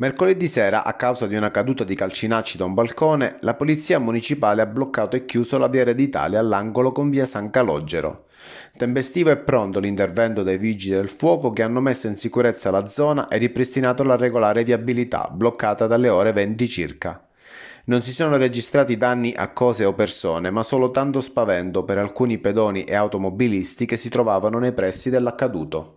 Mercoledì sera, a causa di una caduta di calcinacci da un balcone, la polizia municipale ha bloccato e chiuso la via Ereditalia all'angolo con via San Calogero. Tempestivo e pronto l'intervento dei vigili del fuoco che hanno messo in sicurezza la zona e ripristinato la regolare viabilità, bloccata dalle ore 20 circa. Non si sono registrati danni a cose o persone, ma solo tanto spavento per alcuni pedoni e automobilisti che si trovavano nei pressi dell'accaduto.